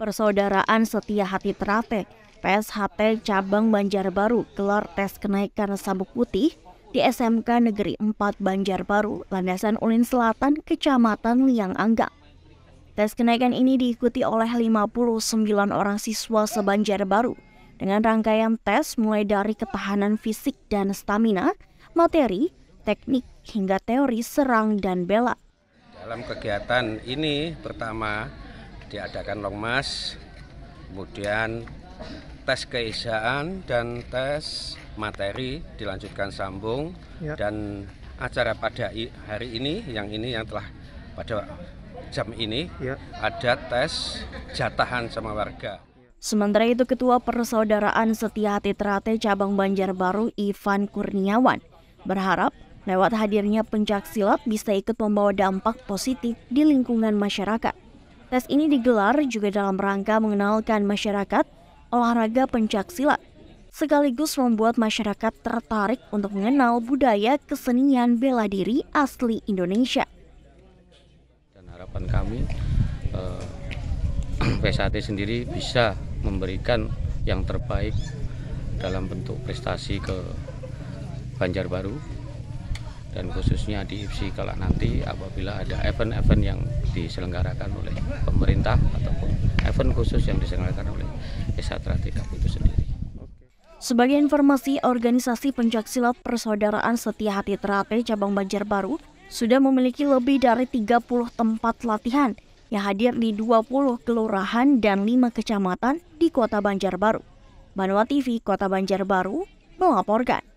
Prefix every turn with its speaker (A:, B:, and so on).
A: Persaudaraan Setia Hati Terate, PSHT Cabang Banjarbaru gelar tes kenaikan sabuk putih di SMK Negeri 4 Banjarbaru, Landasan Ulin Selatan, Kecamatan Liang Angga. Tes kenaikan ini diikuti oleh 59 orang siswa sebanjarbaru dengan rangkaian tes mulai dari ketahanan fisik dan stamina, materi, teknik, hingga teori serang dan bela.
B: Dalam kegiatan ini pertama diadakan longmas, kemudian tes keisaan dan tes materi dilanjutkan sambung ya. dan acara pada hari ini yang ini yang telah pada jam ini ya. ada tes jatahan sama warga.
A: Sementara itu Ketua Persaudaraan Setia Hati Terate Cabang Banjarbaru Ivan Kurniawan berharap lewat hadirnya silat bisa ikut membawa dampak positif di lingkungan masyarakat. Tes ini digelar juga dalam rangka mengenalkan masyarakat olahraga pencak silat, sekaligus membuat masyarakat tertarik untuk mengenal budaya kesenian bela diri asli Indonesia.
C: Dan harapan kami eh, PSAT sendiri bisa memberikan yang terbaik dalam bentuk prestasi ke Banjarbaru dan khususnya di IPSI kalau nanti apabila ada event-event yang diselenggarakan oleh pemerintah ataupun event khusus yang diselenggarakan oleh Satra TKP itu sendiri.
A: Sebagai informasi, organisasi pencaksilat Persaudaraan Setia Hati Terape Cabang Banjarbaru sudah memiliki lebih dari 30 tempat latihan yang hadir di 20 kelurahan dan 5 kecamatan di Kota Banjarbaru. Banua TV Kota Banjarbaru melaporkan.